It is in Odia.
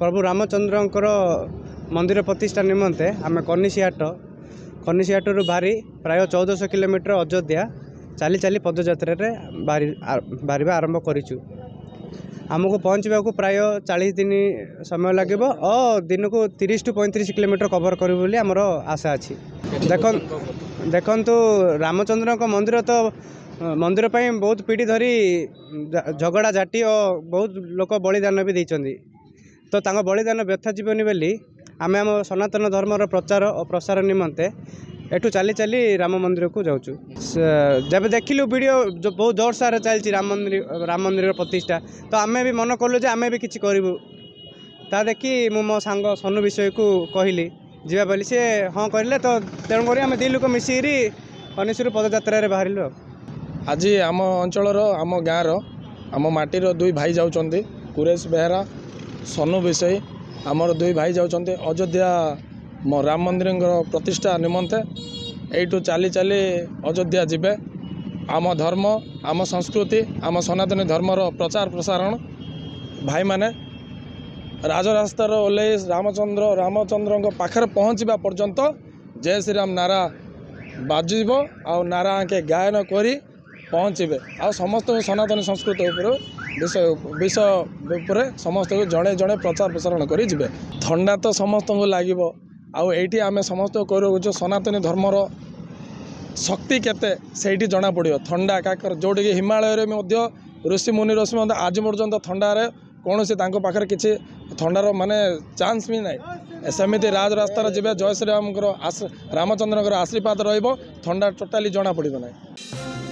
ପ୍ରଭୁ ରାମଚନ୍ଦ୍ରଙ୍କର ମନ୍ଦିର ପ୍ରତିଷ୍ଠା ନିମନ୍ତେ ଆମେ କନିସିଆଟ କନିସିଆଟରୁ ବାହାରି ପ୍ରାୟ ଚଉଦଶହ କିଲୋମିଟର ଅଯୋଧ୍ୟା ଚାଲି ଚାଲି ପଦଯାତ୍ରାରେ ବାହାରି ବାହାରିବା ଆରମ୍ଭ କରିଛୁ ଆମକୁ ପହଞ୍ଚିବାକୁ ପ୍ରାୟ ଚାଳିଶ ଦିନ ସମୟ ଲାଗିବ ଓ ଦିନକୁ ତିରିଶ ଟୁ ପଇଁତିରିଶ କିଲୋମିଟର କଭର କରିବ ବୋଲି ଆମର ଆଶା ଅଛି ଦେଖ ଦେଖନ୍ତୁ ରାମଚନ୍ଦ୍ରଙ୍କ ମନ୍ଦିର ତ ମନ୍ଦିର ପାଇଁ ବହୁତ ପିଢ଼ି ଧରି ଝଗଡ଼ା ଝାଟି ଓ ବହୁତ ଲୋକ ବଳିଦାନ ବି ଦେଇଛନ୍ତି ତ ତାଙ୍କ ବଳିଦାନ ବ୍ୟଥା ଯିବନି ବୋଲି ଆମେ ଆମ ସନାତନ ଧର୍ମର ପ୍ରଚାର ଓ ପ୍ରସାର ନିମନ୍ତେ ଏଠୁ ଚାଲି ଚାଲି ରାମ ମନ୍ଦିରକୁ ଯାଉଛୁ ଯେବେ ଦେଖିଲୁ ଭିଡ଼ିଓ ବହୁତ ଜୋରସାରରେ ଚାଲିଛି ରାମ ମନ୍ଦିର ରାମ ମନ୍ଦିରର ପ୍ରତିଷ୍ଠା ତ ଆମେ ବି ମନ କଲୁ ଯେ ଆମେ ବି କିଛି କରିବୁ ତା ଦେଖି ମୁଁ ମୋ ସାଙ୍ଗ ସନୁ ବିଷୟକୁ କହିଲି ଯିବା ବୋଲି ସିଏ ହଁ କହିଲେ ତ ତେଣୁକରି ଆମେ ଦୁଇ ଲୋକ ମିଶିକିରି ଅନିଶୁରୁ ପଦଯାତ୍ରାରେ ବାହାରିଲୁ ଆଜି ଆମ ଅଞ୍ଚଳର ଆମ ଗାଁର ଆମ ମାଟିର ଦୁଇ ଭାଇ ଯାଉଛନ୍ତି କୁରେଶ ବେହେରା ସନୁ ବିଷୟ ଆମର ଦୁଇ ଭାଇ ଯାଉଛନ୍ତି ଅଯୋଧ୍ୟା ରାମ ମନ୍ଦିରଙ୍କର ପ୍ରତିଷ୍ଠା ନିମନ୍ତେ ଏଇଠୁ ଚାଲି ଚାଲି ଅଯୋଧ୍ୟା ଯିବେ ଆମ ଧର୍ମ ଆମ ସଂସ୍କୃତି ଆମ ସନାତନୀ ଧର୍ମର ପ୍ରଚାର ପ୍ରସାରଣ ଭାଇମାନେ ରାଜରାସ୍ତାର ଓହ୍ଲେଇ ରାମଚନ୍ଦ୍ର ରାମଚନ୍ଦ୍ରଙ୍କ ପାଖରେ ପହଞ୍ଚିବା ପର୍ଯ୍ୟନ୍ତ ଜୟ ଶ୍ରୀରାମ ନାରା ବାଜିବ ଆଉ ନାରାକେ ଗାୟନ କରି ପହଞ୍ଚିବେ ଆଉ ସମସ୍ତଙ୍କୁ ସନାତନ ସଂସ୍କୃତି ଉପରେ ବିଷୟ ବିଷୟ ଉପରେ ସମସ୍ତଙ୍କୁ ଜଣେ ଜଣେ ପ୍ରଚାର ପ୍ରସାରଣ କରି ଯିବେ ଥଣ୍ଡା ତ ସମସ୍ତଙ୍କୁ ଲାଗିବ ଆଉ ଏଇଠି ଆମେ ସମସ୍ତ କରୁଛୁ ସନାତନୀ ଧର୍ମର ଶକ୍ତି କେତେ ସେଇଠି ଜଣାପଡ଼ିବ ଥଣ୍ଡା କାକର ଯେଉଁଠିକି ହିମାଳୟରେ ମଧ୍ୟ ଋଷି ମୁନି ଋଷି ମଧ୍ୟ ଆଜି ପର୍ଯ୍ୟନ୍ତ ଥଣ୍ଡାରେ କୌଣସି ତାଙ୍କ ପାଖରେ କିଛି ଥଣ୍ଡାର ମାନେ ଚାନ୍ସ ବି ନାହିଁ ସେମିତି ରାଜ ରାସ୍ତାରେ ଯିବେ ଜୟ ଶ୍ରୀରାମଙ୍କର ରାମଚନ୍ଦ୍ରଙ୍କର ଆଶୀର୍ବାଦ ରହିବ ଥଣ୍ଡା ଟୋଟାଲି ଜଣାପଡ଼ିବ ନାହିଁ